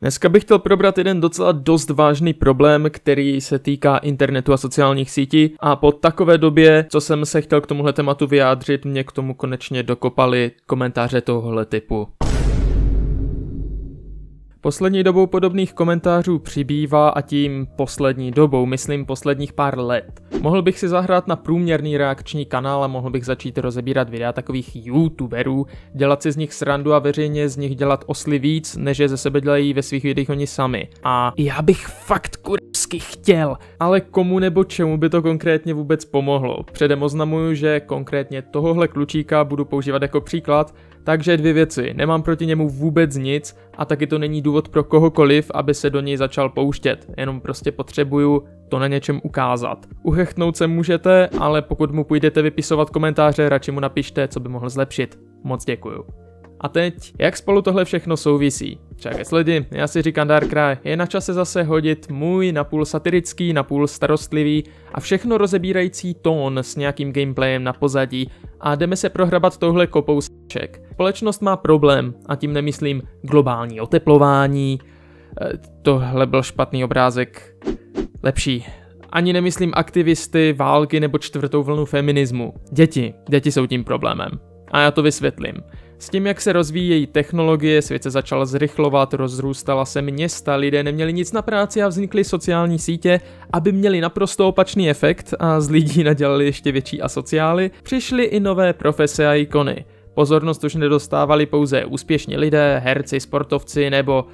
Dneska bych chtěl probrat jeden docela dost vážný problém, který se týká internetu a sociálních sítí a po takové době, co jsem se chtěl k tomuhle tématu vyjádřit, mě k tomu konečně dokopali komentáře tohohle typu. Poslední dobou podobných komentářů přibývá a tím poslední dobou, myslím posledních pár let. Mohl bych si zahrát na průměrný reakční kanál a mohl bych začít rozebírat videa takových youtuberů, dělat si z nich srandu a veřejně z nich dělat osly víc, než je ze sebe dělají ve svých videích oni sami. A já bych fakt kur vždycky chtěl. Ale komu nebo čemu by to konkrétně vůbec pomohlo? Předem oznamuju, že konkrétně tohohle klučíka budu používat jako příklad, takže dvě věci, nemám proti němu vůbec nic a taky to není důvod pro kohokoliv, aby se do něj začal pouštět, jenom prostě potřebuju to na něčem ukázat. Uhechtnout se můžete, ale pokud mu půjdete vypisovat komentáře, radši mu napište, co by mohl zlepšit. Moc děkuju. A teď, jak spolu tohle všechno souvisí? Čekec lidi, já si říkám Darkrai, je na čase zase hodit můj napůl satirický, napůl starostlivý a všechno rozebírající tón s nějakým gameplayem na pozadí a jdeme se prohrabat touhle kopou sček. Společnost má problém a tím nemyslím globální oteplování, e, tohle byl špatný obrázek, lepší, ani nemyslím aktivisty, války nebo čtvrtou vlnu feminismu. Děti, děti jsou tím problémem. A já to vysvětlím. S tím, jak se její technologie, svět se začal zrychlovat, rozrůstala se města, lidé neměli nic na práci a vznikly sociální sítě, aby měli naprosto opačný efekt a z lidí nadělali ještě větší asociály, přišly i nové profese a ikony. Pozornost už nedostávali pouze úspěšní lidé, herci, sportovci nebo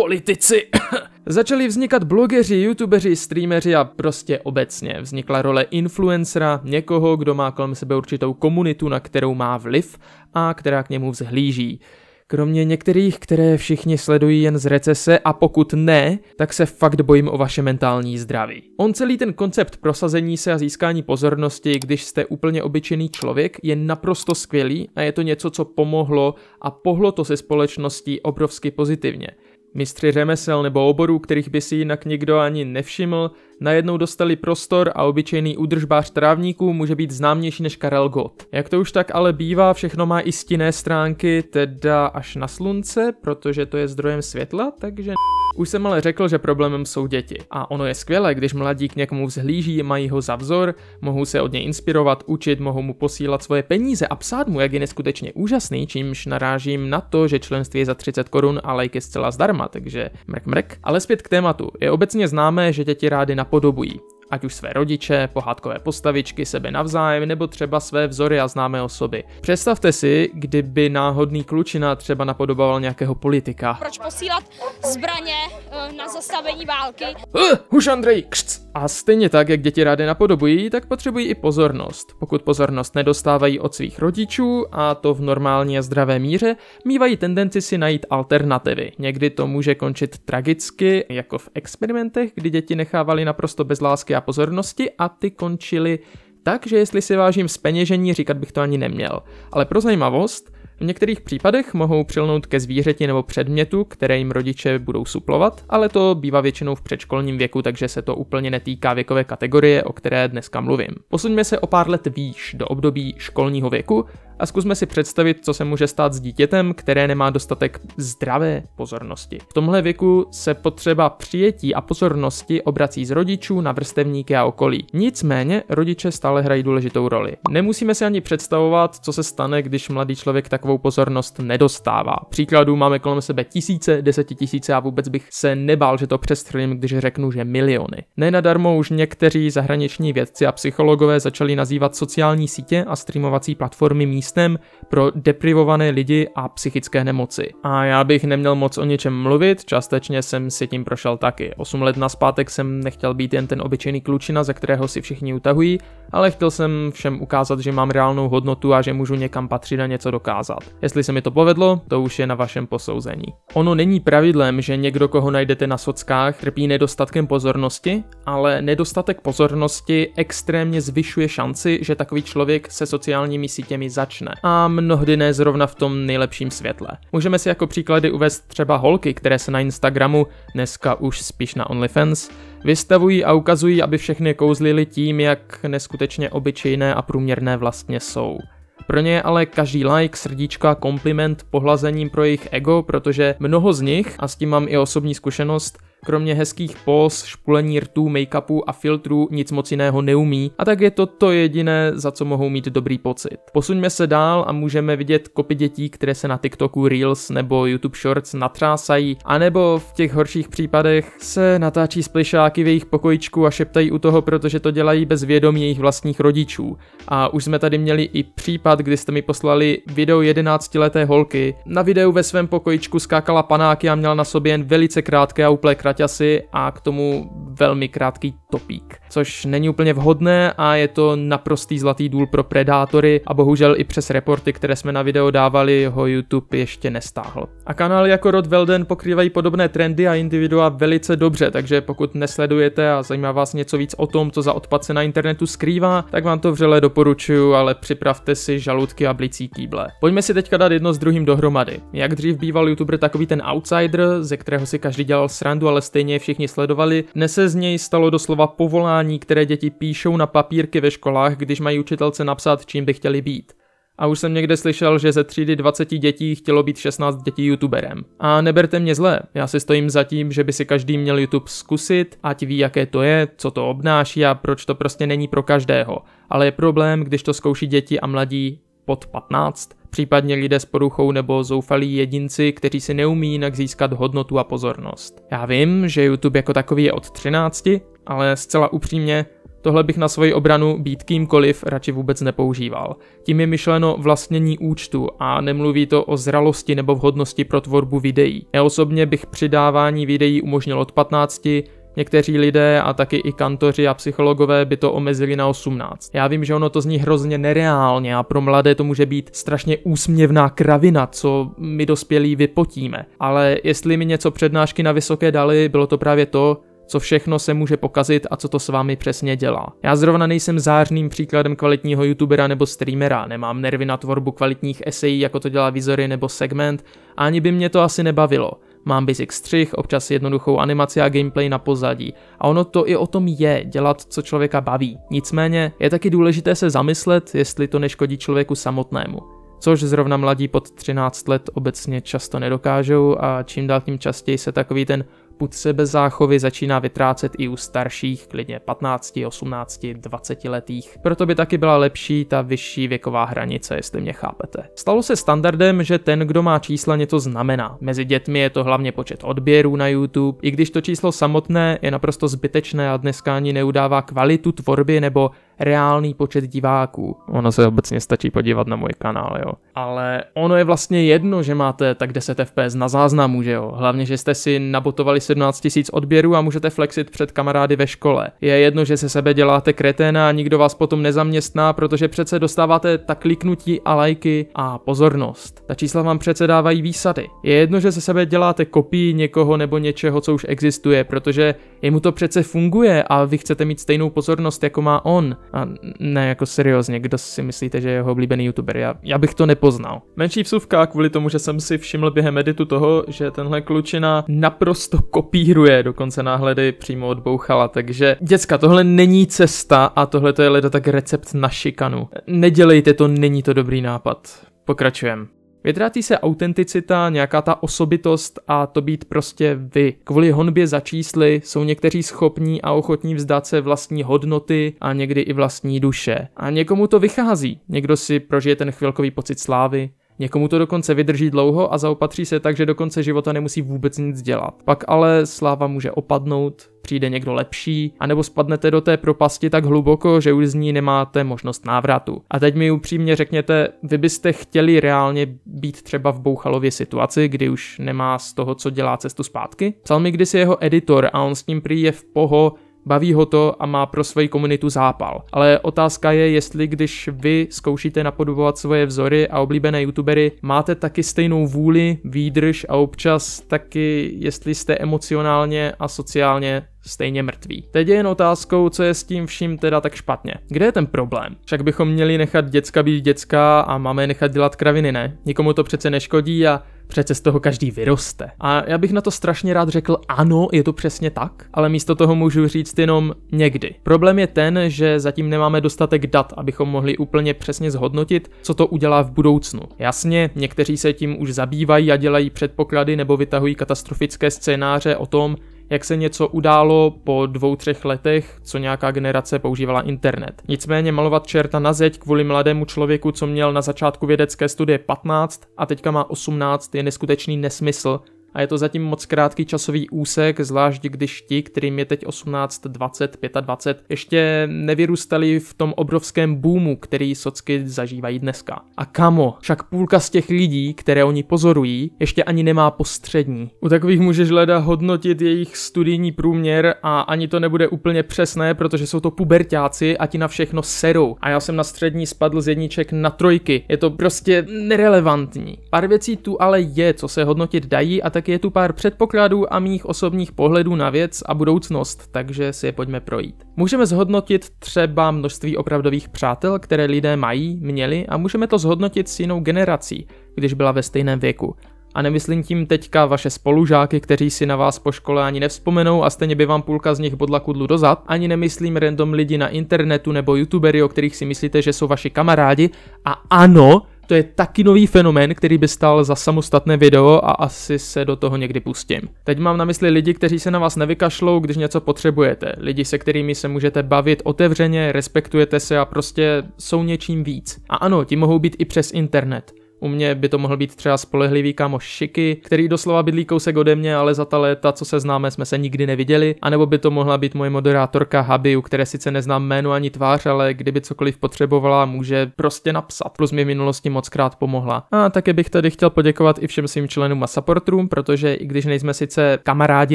politici. Začali vznikat blogeři, youtubeři, streameři a prostě obecně. Vznikla role influencera, někoho, kdo má kolem sebe určitou komunitu, na kterou má vliv a která k němu vzhlíží. Kromě některých, které všichni sledují jen z recese a pokud ne, tak se fakt bojím o vaše mentální zdraví. On celý ten koncept prosazení se a získání pozornosti, když jste úplně obyčejný člověk, je naprosto skvělý a je to něco, co pomohlo a pohlo to se společností obrovsky pozitivně. Mistři řemesel nebo oborů, kterých by si jinak nikdo ani nevšiml, najednou dostali prostor a obyčejný údržbář trávníků může být známější než Karel Gott. Jak to už tak ale bývá, všechno má i stinné stránky, teda až na slunce, protože to je zdrojem světla, takže... Už jsem ale řekl, že problémem jsou děti. A ono je skvělé, když mladí k někomu vzhlíží, mají ho za vzor, mohou se od něj inspirovat, učit, mohou mu posílat svoje peníze a psát mu, jak je neskutečně úžasný, čímž narážím na to, že členství je za 30 korun a like je zcela zdarma, takže mrk mrk. Ale zpět k tématu. Je obecně známé, že děti rády na 剥夺不已 ať už své rodiče, pohádkové postavičky, sebe navzájem nebo třeba své vzory a známé osoby. Představte si, kdyby náhodný klučina třeba napodoboval nějakého politika. Proč posílat zbraně eh, na zastavení války? Uh, eh, už Andrej, křc! A stejně tak, jak děti rády napodobují, tak potřebují i pozornost. Pokud pozornost nedostávají od svých rodičů, a to v normálně zdravé míře, mývají tendenci si najít alternativy. Někdy to může končit tragicky, jako v experimentech, kdy děti nechávali naprosto bez lásky a a pozornosti a ty končily tak, že jestli si vážím speněžení, říkat bych to ani neměl. Ale pro zajímavost, v některých případech mohou přilnout ke zvířeti nebo předmětu, které jim rodiče budou suplovat, ale to bývá většinou v předškolním věku, takže se to úplně netýká věkové kategorie, o které dneska mluvím. Posuňme se o pár let výš do období školního věku, a zkusme si představit, co se může stát s dítětem, které nemá dostatek zdravé pozornosti. V tomhle věku se potřeba přijetí a pozornosti obrací z rodičů na vrstevníky a okolí. Nicméně rodiče stále hrají důležitou roli. Nemusíme si ani představovat, co se stane, když mladý člověk takovou pozornost nedostává. Příkladů máme kolem sebe tisíce, desetitisíce a vůbec bych se nebál, že to přestřelím, když řeknu, že miliony. Nenadarmo už někteří zahraniční vědci a psychologové začali nazývat sociální sítě a streamovací platformy místo místem pro deprivované lidi a psychické nemoci. A já bych neměl moc o něčem mluvit, částečně jsem si tím prošel taky. 8 let naspátek jsem nechtěl být jen ten obyčejný klučina, ze kterého si všichni utahují, ale chtěl jsem všem ukázat, že mám reálnou hodnotu a že můžu někam patřit a něco dokázat. Jestli se mi to povedlo, to už je na vašem posouzení. Ono není pravidlem, že někdo, koho najdete na sockách, trpí nedostatkem pozornosti, ale nedostatek pozornosti extrémně zvyšuje šanci, že takový člověk se sociálními sítěmi začne náročné a mnohdy ne zrovna v tom nejlepším světle. Můžeme si jako příklady uvést třeba holky, které se na Instagramu, dneska už spíš na OnlyFans, vystavují a ukazují, aby všechny kouzlili tím, jak neskutečně obyčejné a průměrné vlastně jsou. Pro ně je ale každý like, srdíčko a kompliment pohlazením pro jejich ego, protože mnoho z nich, a s tím mám i osobní zkušenost, Kromě hezkých pos, špulení rtů, make-upu a filtrů nic moc jiného neumí a tak je to to jediné, za co mohou mít dobrý pocit. Posuňme se dál a můžeme vidět kopy dětí, které se na TikToku Reels nebo YouTube Shorts natrásají, anebo v těch horších případech se natáčí splišáky v jejich pokojičku a šeptají u toho, protože to dělají bez vědomí jejich vlastních rodičů. A už jsme tady měli i případ, kdy jste mi poslali video 11-leté holky. Na videu ve svém pokojičku skákala panáky a měla na sobě jen velice krátké a uplé kraťasy a k tomu velmi krátký topík, což není úplně vhodné a je to naprostý zlatý důl pro predátory a bohužel i přes reporty, které jsme na video dávali, ho YouTube ještě nestáhl. A kanály jako Rod Velden pokrývají podobné trendy a individua velice dobře, takže pokud nesledujete a zajímá vás něco víc o tom, co za odpad se na internetu skrývá, tak vám to vřele doporučuju, ale připravte si žaludky a blicí kýble. Pojďme si teďka dát jedno s druhým dohromady. Jak dřív býval youtuber takový ten outsider, ze kterého si každý dělal srandu, ale stejně je všichni sledovali, dnes se z něj stalo doslova slova povolání, které děti píšou na papírky ve školách, když mají učitelce napsat, čím by chtěli být. A už jsem někde slyšel, že ze třídy 20 dětí chtělo být 16 dětí youtuberem. A neberte mě zle, já si stojím za tím, že by si každý měl YouTube zkusit, ať ví, jaké to je, co to obnáší a proč to prostě není pro každého. Ale je problém, když to zkouší děti a mladí pod 15, případně lidé s poruchou nebo zoufalí jedinci, kteří si neumí jinak získat hodnotu a pozornost. Já vím, že YouTube jako takový je od 13, ale zcela upřímně, tohle bych na svoji obranu být kýmkoliv radši vůbec nepoužíval. Tím je myšleno vlastnění účtu a nemluví to o zralosti nebo vhodnosti pro tvorbu videí. Já osobně bych přidávání videí umožnil od 15, Někteří lidé a taky i kantoři a psychologové by to omezili na 18. Já vím, že ono to zní hrozně nereálně a pro mladé to může být strašně úsměvná kravina, co my dospělí vypotíme. Ale jestli mi něco přednášky na vysoké dali, bylo to právě to, co všechno se může pokazit a co to s vámi přesně dělá. Já zrovna nejsem zářným příkladem kvalitního youtubera nebo streamera, nemám nervy na tvorbu kvalitních esejí, jako to dělá Vizory nebo Segment, a ani by mě to asi nebavilo. Mám basic střih, občas jednoduchou animaci a gameplay na pozadí. A ono to i o tom je, dělat, co člověka baví. Nicméně je taky důležité se zamyslet, jestli to neškodí člověku samotnému což zrovna mladí pod 13 let obecně často nedokážou a čím dál tím častěji se takový ten pud sebe záchovy začíná vytrácet i u starších, klidně 15, 18, 20 letých. Proto by taky byla lepší ta vyšší věková hranice, jestli mě chápete. Stalo se standardem, že ten, kdo má čísla, něco znamená. Mezi dětmi je to hlavně počet odběrů na YouTube, i když to číslo samotné je naprosto zbytečné a dneska ani neudává kvalitu tvorby nebo reálný počet diváků. Ono se obecně stačí podívat na můj kanál, jo. Ale ono je vlastně jedno, že máte tak 10 FPS na záznamu, že jo. Hlavně, že jste si nabotovali 17 000 odběrů a můžete flexit před kamarády ve škole. Je jedno, že se sebe děláte kreténa a nikdo vás potom nezaměstná, protože přece dostáváte tak kliknutí a lajky a pozornost. Ta čísla vám přece dávají výsady. Je jedno, že se sebe děláte kopii někoho nebo něčeho, co už existuje, protože jemu to přece funguje a vy chcete mít stejnou pozornost, jako má on a ne jako seriózně, kdo si myslíte, že je jeho oblíbený youtuber, já, já bych to nepoznal. Menší vsuvka kvůli tomu, že jsem si všiml během editu toho, že tenhle klučina naprosto kopíruje dokonce náhledy přímo od Bouchala, takže děcka, tohle není cesta a tohle to je leda tak recept na šikanu. Nedělejte to, není to dobrý nápad. Pokračujeme. Vytrácí se autenticita, nějaká ta osobitost a to být prostě vy. Kvůli honbě za čísly jsou někteří schopní a ochotní vzdát se vlastní hodnoty a někdy i vlastní duše. A někomu to vychází. Někdo si prožije ten chvilkový pocit slávy, Někomu to dokonce vydrží dlouho a zaopatří se tak, že do konce života nemusí vůbec nic dělat. Pak ale sláva může opadnout, přijde někdo lepší, anebo spadnete do té propasti tak hluboko, že už z ní nemáte možnost návratu. A teď mi upřímně řekněte, vy byste chtěli reálně být třeba v Bouchalově situaci, kdy už nemá z toho, co dělá cestu zpátky? Psal mi kdysi jeho editor a on s ním prý je v poho, Baví ho to a má pro svoji komunitu zápal. Ale otázka je, jestli když vy zkoušíte napodobovat svoje vzory a oblíbené youtubery, máte taky stejnou vůli, výdrž a občas taky, jestli jste emocionálně a sociálně stejně mrtví. Teď je jen otázkou, co je s tím vším teda tak špatně. Kde je ten problém? Však bychom měli nechat děcka být děcka a máme nechat dělat kraviny, ne? Nikomu to přece neškodí a Přece z toho každý vyroste. A já bych na to strašně rád řekl, ano, je to přesně tak, ale místo toho můžu říct jenom někdy. Problém je ten, že zatím nemáme dostatek dat, abychom mohli úplně přesně zhodnotit, co to udělá v budoucnu. Jasně, někteří se tím už zabývají a dělají předpoklady nebo vytahují katastrofické scénáře o tom, jak se něco událo po dvou, třech letech, co nějaká generace používala internet. Nicméně malovat čerta na zeď kvůli mladému člověku, co měl na začátku vědecké studie 15 a teďka má 18, je neskutečný nesmysl, a je to zatím moc krátký časový úsek, zvlášť když ti, kterým je teď 18, 20, 25, ještě nevyrůstali v tom obrovském boomu, který socky zažívají dneska. A kamo, však půlka z těch lidí, které oni pozorují, ještě ani nemá postřední. U takových můžeš leda hodnotit jejich studijní průměr a ani to nebude úplně přesné, protože jsou to pubertáci a ti na všechno serou. A já jsem na střední spadl z jedniček na trojky. Je to prostě nerelevantní. Pár věcí tu ale je, co se hodnotit dají a tak tak je tu pár předpokladů a mých osobních pohledů na věc a budoucnost, takže si je pojďme projít. Můžeme zhodnotit třeba množství opravdových přátel, které lidé mají, měli a můžeme to zhodnotit s jinou generací, když byla ve stejném věku. A nemyslím tím teďka vaše spolužáky, kteří si na vás po škole ani nevzpomenou a stejně by vám půlka z nich bodla kudlu dozad, ani nemyslím random lidi na internetu nebo youtubery, o kterých si myslíte, že jsou vaši kamarádi a ano, to je taky nový fenomén, který by stal za samostatné video a asi se do toho někdy pustím. Teď mám na mysli lidi, kteří se na vás nevykašlou, když něco potřebujete. Lidi, se kterými se můžete bavit otevřeně, respektujete se a prostě jsou něčím víc. A ano, ti mohou být i přes internet. U mě by to mohl být třeba spolehlivý kámoš Šiky, který doslova bydlí kousek ode mě, ale za ta léta, co se známe, jsme se nikdy neviděli, nebo by to mohla být moje moderátorka Habi, u které sice neznám jméno ani tvář, ale kdyby cokoliv potřebovala, může prostě napsat. Plus mi v minulosti moc krát pomohla. A také bych tady chtěl poděkovat i všem svým členům a supportům, protože i když nejsme sice kamarádi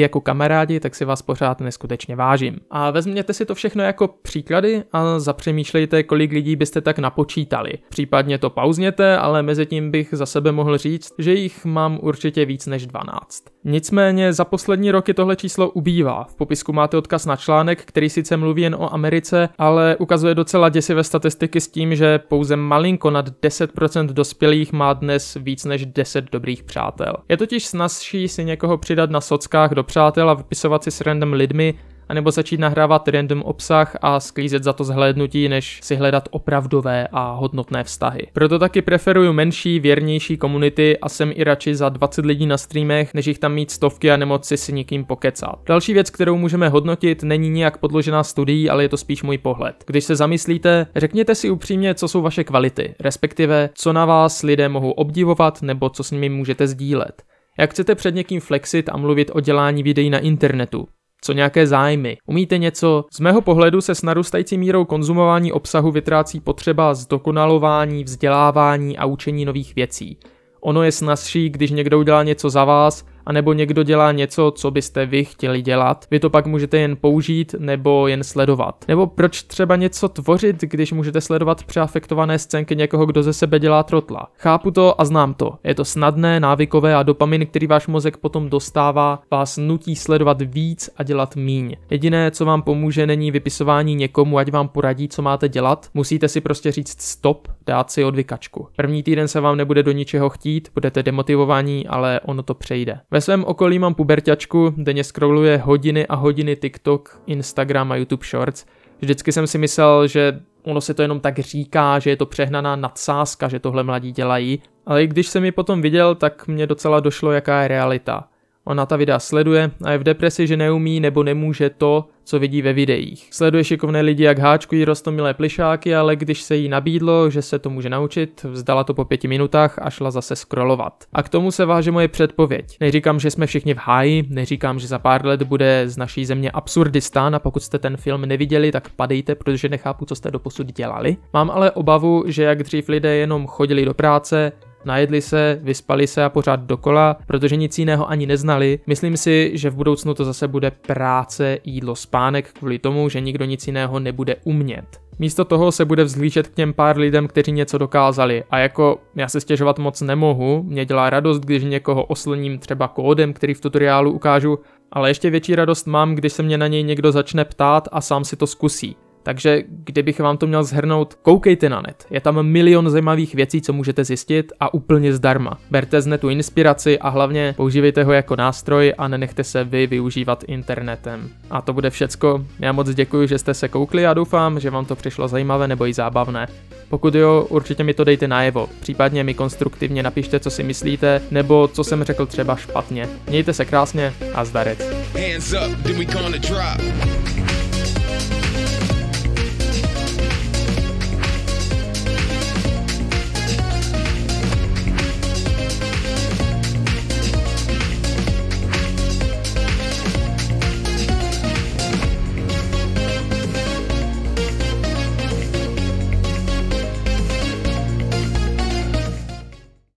jako kamarádi, tak si vás pořád neskutečně vážím. A vezměte si to všechno jako příklady a zapřemýšlejte, kolik lidí byste tak napočítali. Případně to pauzněte, ale mezi tím tím bych za sebe mohl říct, že jich mám určitě víc než 12. Nicméně za poslední roky tohle číslo ubývá. V popisku máte odkaz na článek, který sice mluví jen o Americe, ale ukazuje docela děsivé statistiky s tím, že pouze malinko nad 10% dospělých má dnes víc než 10 dobrých přátel. Je totiž snazší si někoho přidat na sockách do přátel a vypisovat si s random lidmi, anebo začít nahrávat random obsah a sklízet za to zhlédnutí, než si hledat opravdové a hodnotné vztahy. Proto taky preferuju menší, věrnější komunity a jsem i radši za 20 lidí na streamech, než jich tam mít stovky a nemoci si nikým pokecat. Další věc, kterou můžeme hodnotit, není nijak podložená studií, ale je to spíš můj pohled. Když se zamyslíte, řekněte si upřímně, co jsou vaše kvality, respektive co na vás lidé mohou obdivovat nebo co s nimi můžete sdílet. Jak chcete před někým flexit a mluvit o dělání videí na internetu? co nějaké zájmy. Umíte něco? Z mého pohledu se s narůstající mírou konzumování obsahu vytrácí potřeba zdokonalování, vzdělávání a učení nových věcí. Ono je snazší, když někdo udělá něco za vás, anebo někdo dělá něco, co byste vy chtěli dělat. Vy to pak můžete jen použít nebo jen sledovat. Nebo proč třeba něco tvořit, když můžete sledovat přeafektované scénky někoho, kdo ze sebe dělá trotla. Chápu to a znám to. Je to snadné, návykové a dopamin, který váš mozek potom dostává, vás nutí sledovat víc a dělat míň. Jediné, co vám pomůže, není vypisování někomu, ať vám poradí, co máte dělat. Musíte si prostě říct stop dát si odvykačku. První týden se vám nebude do ničeho chtít, budete demotivovaní, ale ono to přejde. Ve svém okolí mám puberťačku, denně scrolluje hodiny a hodiny TikTok, Instagram a YouTube Shorts. Vždycky jsem si myslel, že ono se to jenom tak říká, že je to přehnaná nadsázka, že tohle mladí dělají, ale i když jsem ji potom viděl, tak mě docela došlo, jaká je realita. Ona ta videa sleduje a je v depresi, že neumí nebo nemůže to, co vidí ve videích. Sleduje šikovné lidi, jak háčkují rostomilé plišáky, ale když se jí nabídlo, že se to může naučit, vzdala to po pěti minutách a šla zase scrollovat. A k tomu se váže moje předpověď. Neříkám, že jsme všichni v háji, neříkám, že za pár let bude z naší země absurdistán a pokud jste ten film neviděli, tak padejte, protože nechápu, co jste doposud dělali. Mám ale obavu, že jak dřív lidé jenom chodili do práce, najedli se, vyspali se a pořád dokola, protože nic jiného ani neznali. Myslím si, že v budoucnu to zase bude práce, jídlo, spánek kvůli tomu, že nikdo nic jiného nebude umět. Místo toho se bude vzlížet k těm pár lidem, kteří něco dokázali. A jako já se stěžovat moc nemohu, mě dělá radost, když někoho oslním třeba kódem, který v tutoriálu ukážu, ale ještě větší radost mám, když se mě na něj někdo začne ptát a sám si to zkusí. Takže kdybych vám to měl zhrnout, koukejte na net. Je tam milion zajímavých věcí, co můžete zjistit a úplně zdarma. Berte z netu inspiraci a hlavně používejte ho jako nástroj a nenechte se vy využívat internetem. A to bude všecko. Já moc děkuji, že jste se koukli a doufám, že vám to přišlo zajímavé nebo i zábavné. Pokud jo, určitě mi to dejte najevo, případně mi konstruktivně napište, co si myslíte, nebo co jsem řekl třeba špatně. Mějte se krásně a zdarec. Hands up, then we gonna drop.